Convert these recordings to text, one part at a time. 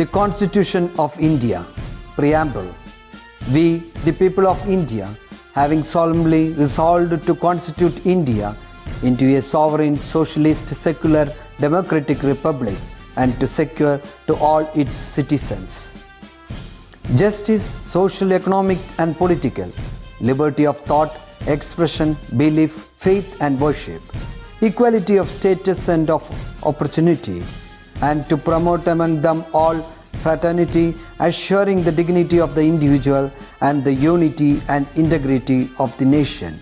The Constitution of India Preamble We, the people of India, having solemnly resolved to constitute India into a sovereign, socialist, secular, democratic republic and to secure to all its citizens justice, social, economic, and political, liberty of thought, expression, belief, faith, and worship, equality of status and of opportunity, and to promote among them all fraternity, assuring the dignity of the individual and the unity and integrity of the nation.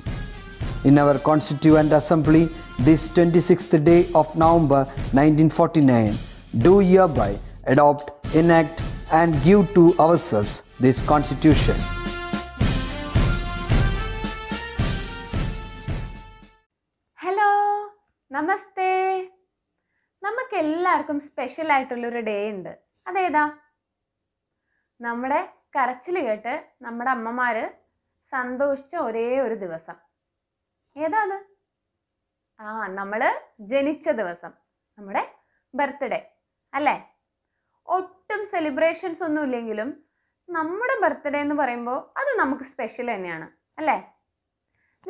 In our Constituent Assembly, this 26th day of November 1949, do hereby adopt, enact, and give to ourselves this Constitution. എല്ലാവർക്കും special ആയിട്ടുള്ളൊരു day ഉണ്ട് അതേതാ നമ്മുടെ കരച്ചിൽ കേട്ട് നമ്മുടെ അമ്മമാർ സന്തോഷിച്ച ഒരേ ഒരു ദിവസം ഏതാ അത് ആ നമ്മൾ ജനിച്ച ദിവസം നമ്മുടെ ബർത്ത്ഡേ അല്ലേ ഒട്ടും സെലിബ്രേഷൻസ് ഒന്നും ഇല്ലെങ്കിലും നമ്മുടെ ബർത്ത്ഡേ എന്ന് പറയുമ്പോൾ അത് നമുക്ക് സ്പെഷ്യൽ തന്നെയാണ് അല്ലേ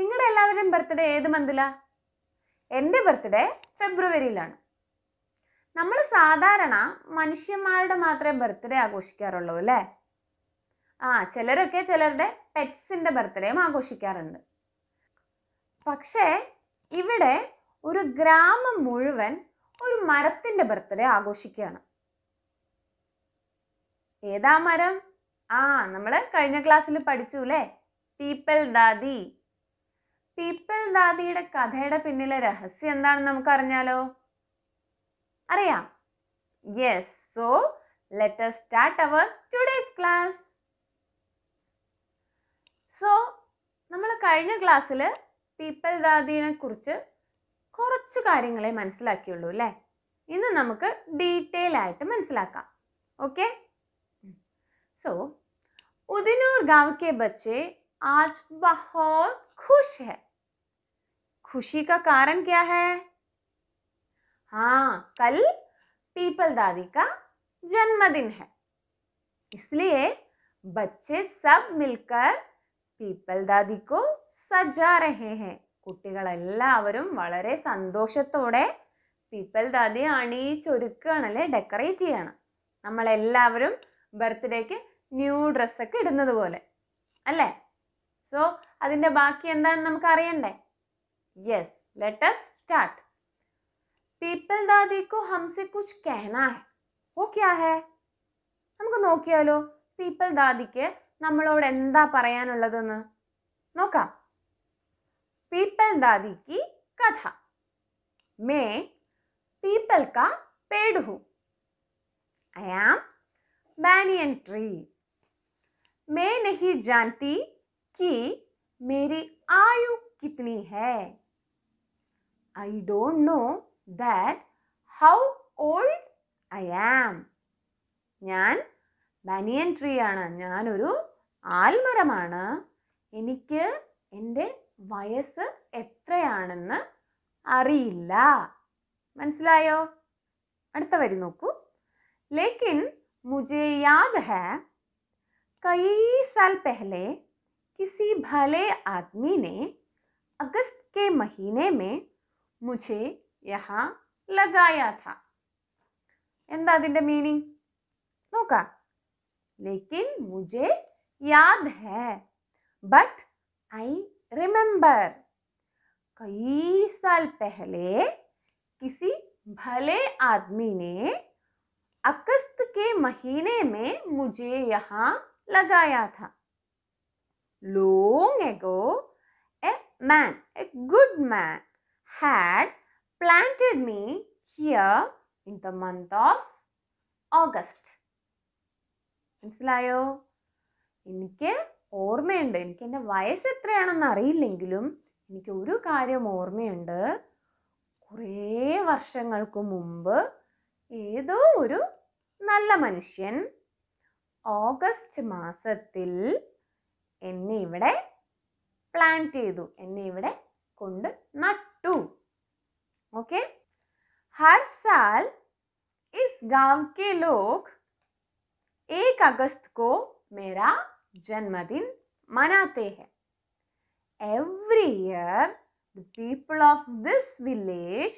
നിങ്ങളുടെ എല്ലാവരുടെയും ബർത്ത്ഡേ ഏത് മന്തിലാണ് എൻ്റെ ബർത്ത്ഡേ ഫെബ്രുവരിയിലാണ് നമ്മൾ സാധാരണ മനുഷ്യന്മാരുടെ മാത്രമേ ബർത്ത്ഡേ ആഘോഷിക്കാറുള്ളൂ അല്ലേ ആ ചിലരൊക്കെ ചിലരുടെ പെറ്റ്സിൻ്റെ ബർത്ത്ഡേയും ആഘോഷിക്കാറുണ്ട് പക്ഷേ ഇവിടെ ഒരു ഗ്രാമം മുഴുവൻ ഒരു മരത്തിൻ്റെ ബർത്ത്ഡേ ആഘോഷിക്കുകയാണ് ഏതാ മരം ആ നമ്മൾ കഴിഞ്ഞ ക്ലാസ്സിൽ പഠിച്ചു അല്ലേ പീപ്പിൾ ദാദി പീപ്പിൾ ദാദിയുടെ കഥയുടെ പിന്നിലെ രഹസ്യം എന്താണെന്ന് നമുക്കറിഞ്ഞാലോ അറിയാം yes so let us start our today's class so നമ്മൾ കഴിഞ്ഞ ക്ലാസ്സിൽ പീപ്പൽ ദാദിനെ കുറിച്ച് കുറച്ച് കാര്യങ്ങളെ മനസ്സിലാക്കിയുള്ളൂ അല്ലേ ഇന്ന് നമുക്ക് ഡീറ്റെയിൽ ആയിട്ട് മനസ്സിലാക്കാം ഓക്കെ സോ ഉദിനൂർ गांव के बच्चे आज बहुत खुश है खुशी का कारण क्या है हाँ कल पीपल दादी का जन्मदिन है इसलिए बच्चे सब मिलकर പീപ്പൽ ദാദിക്കു സജാരഹേഹെ കുട്ടികളെല്ലാവരും വളരെ സന്തോഷത്തോടെ പീപ്പൽ ദാദി അണിയിച്ചൊരുക്കുകയാണ് അല്ലേ ഡെക്കറേറ്റ് ചെയ്യാണ് നമ്മളെല്ലാവരും ബർത്ത്ഡേക്ക് ന്യൂ ഡ്രസ്സൊക്കെ ഇടുന്നത് പോലെ അല്ലേ സോ അതിൻ്റെ ബാക്കി എന്താണെന്ന് നമുക്ക് അറിയണ്ടേ യെസ് ലെറ്റസ് സ്റ്റാർട്ട് पीपल दादी को हमसे कुछ कहना है वो क्या है നമുക്ക് നോക്കിയാലോ പീപ്പിൾ ദാദിക്ക് നമ്മളോട് എന്താ പറയാനുള്ളതെന്ന് നോക്കാം പീപ്പിൾ ദാദി കി കഥ മേ പീപ്പിൾ കാ പേഡ് who I am banyan tree मैं नहीं जानती कि मेरी आयु कितनी है I don't know that how old I am. ഞാൻ ബനിയൻ ട്രീ ആണ് ഞാനൊരു ആൽമരമാണ് എനിക്ക് എൻ്റെ വയസ്സ് എത്രയാണെന്ന് അറിയില്ല മനസ്സിലായോ അടുത്ത വരി നോക്കൂ ലേക്കിൻ മുജെ യാദ് ഹെ കൈ സാൽ പെഹ്ലെ किसी भले आदमी ने अगस्त के महीने में मुझे यहां लगाया था एंटे मीनिंग नोका लेकिन मुझे याद है बट आई रिमेम्बर कई साल पहले किसी भले आदमी ने अगस्त के महीने में मुझे यहाँ लगाया था long ago a man a good man had planted me here in the month of August. മനസ്സിലായോ എനിക്ക് ഓർമ്മയുണ്ട് എനിക്ക് എൻ്റെ വയസ്സ് എത്രയാണെന്ന് അറിയില്ലെങ്കിലും എനിക്ക് ഒരു കാര്യം ഓർമ്മയുണ്ട് കുറേ വർഷങ്ങൾക്ക് മുമ്പ് ഏതോ ഒരു നല്ല മനുഷ്യൻ ഓഗസ്റ്റ് മാസത്തിൽ എന്നെ ഇവിടെ പ്ലാൻ ചെയ്തു എന്നെ ഇവിടെ കൊണ്ട് നട്ടു ओके हर साल इस गांव के लोग एक अगस्त को मेरा जन्मदिन मनाते हैं every year the people of this village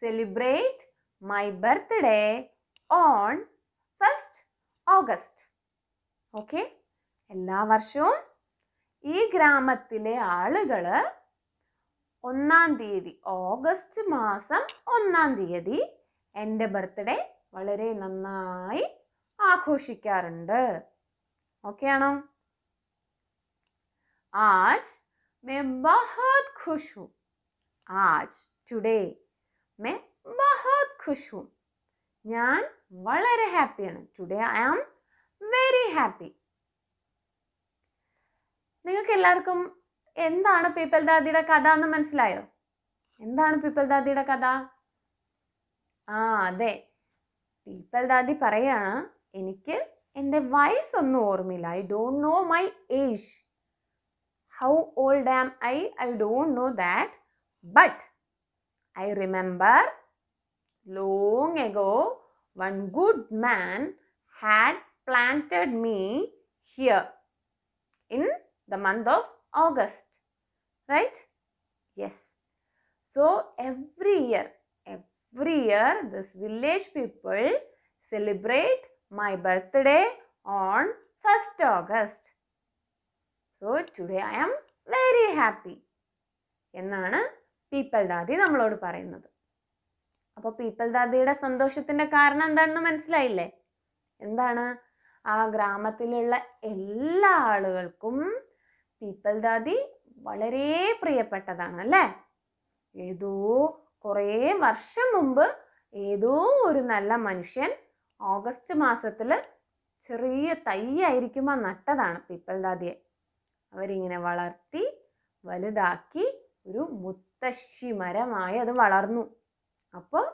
celebrate my birthday on first August okay എല്ലാ വർഷവും ഈ ഗ്രാമത്തിലെ ആളുകൾ ഒന്നാം തീയതി ഓഗസ്റ്റ് മാസം ഒന്നാം തീയതി എൻ്റെ ബർത്ത്ഡേ വളരെ നന്നായി ആഘോഷിക്കാറുണ്ട് ഓക്കെ ആണോ ആജ് मैं बहुत खुश हूँ आज टुडे मैं बहुत खुश हूँ ഞാൻ വളരെ ഹാപ്പിയാണ് today I am very happy നിങ്ങൾക്ക് എല്ലാവർക്കും എന്താണ് പീപ്പൽ ദാദിയുടെ കഥ എന്ന് മനസ്സിലായോ എന്താണ് പീപ്പൽ ദാദിയുടെ കഥ ആ അതെ പീപ്പൽ ദാദി പറയാണ് എനിക്ക് എൻ്റെ വയസ്സൊന്നും ഓർമ്മയില്ല I don't know my age how old am I I don't know that but I remember long ago one good man had planted me here in the month of August, right? Yes. So every year, every year this village people celebrate my birthday on 1st August. So today I am very happy. എന്നാണ് പീപ്പൽ ദാദി നമ്മളോട് പറയുന്നത് അപ്പോൾ people ദാദിയുടെ സന്തോഷത്തിൻ്റെ കാരണം എന്താണെന്ന് മനസ്സിലായില്ലേ എന്താണ് ആ ഗ്രാമത്തിലുള്ള എല്ലാ ആളുകൾക്കും പീപ്പൽ ദാദി വളരെ പ്രിയപ്പെട്ടതാണ് അല്ലേ ഏതോ കുറേ വർഷം മുമ്പ് ഏതോ ഒരു നല്ല മനുഷ്യൻ ഓഗസ്റ്റ് മാസത്തിൽ ചെറിയ തൈയായിരിക്കുമ്പോൾ നട്ടതാണ് പീപ്പൽ ദാദിയെ അവരിങ്ങനെ വളർത്തി വലുതാക്കി ഒരു മുത്തശ്ശി മരമായി അത് വളർന്നു അപ്പോൾ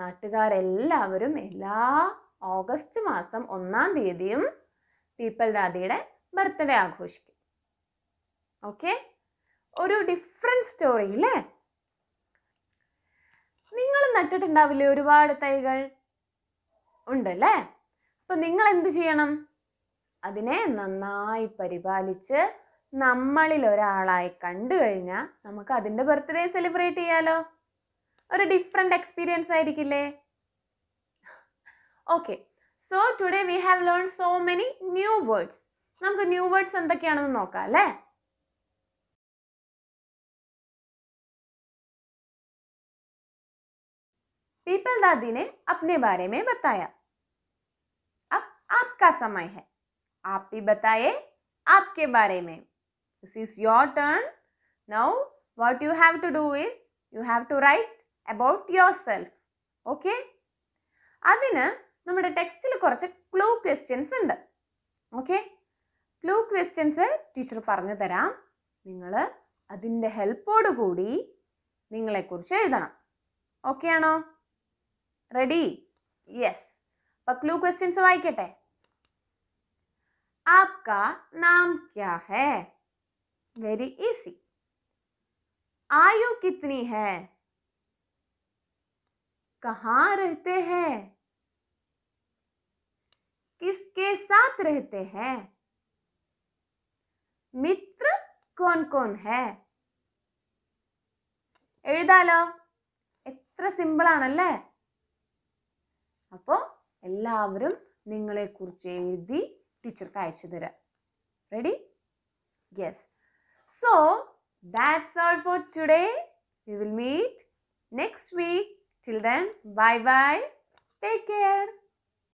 നാട്ടുകാരെല്ലാവരും എല്ലാ ഓഗസ്റ്റ് മാസം ഒന്നാം തീയതിയും പീപ്പൽ ദാദിയുടെ ബർത്ത്ഡേ ആഘോഷിക്കും ഓക്കെ ഒരു ഡിഫറെൻ്റ് സ്റ്റോറി അല്ലേ നിങ്ങൾ നട്ടിട്ടുണ്ടാവില്ലേ ഒരുപാട് തൈകൾ ഉണ്ടല്ലേ അപ്പം നിങ്ങൾ എന്ത് ചെയ്യണം അതിനെ നന്നായി പരിപാലിച്ച് നമ്മളിൽ ഒരാളായി കണ്ടു കഴിഞ്ഞാൽ നമുക്ക് അതിൻ്റെ ബർത്ത്ഡേ സെലിബ്രേറ്റ് ചെയ്യാലോ ഒരു ഡിഫറെൻ്റ് എക്സ്പീരിയൻസ് ആയിരിക്കില്ലേ okay so today we have learn so many new words നമുക്ക് ന്യൂ വേർഡ്സ് എന്തൊക്കെയാണെന്ന് നോക്കാം അല്ലേ पीपल दादी ने अपने बारे में बताया अब आपका समय है आप भी बताइए आपके बारे में this is your turn now what you have to do is you have to write about yourself okay അതിന് നമ്മുടെ ടെക്സ്റ്റിൽ കുറച്ച് ക്ലൂ ക്വസ്റ്റ്യൻസ് ഉണ്ട് ഓക്കെ ക്ലൂ ക്വസ്റ്റ്യൻസ് ടീച്ചർ പറഞ്ഞു തരാം നിങ്ങൾ അതിൻ്റെ കൂടി നിങ്ങളെക്കുറിച്ച് എഴുതണം ഓക്കെ ആണോ रेडी यस पर क्लू क्वेश्चन सवाई आपका नाम क्या है वेरी इजी आयु कितनी है कहाँ रहते हैं किसके साथ रहते हैं मित्र कौन कौन है എഴുതാലോ എത്ര സിമ്പിളാണല്ലേ അപ്പോൾ എല്ലാവരും നിങ്ങളെക്കുറിച്ച് എഴുതി ടീച്ചർക്ക് അയച്ചു തരാം ready yes so that's all for today we will meet next week children bye bye take care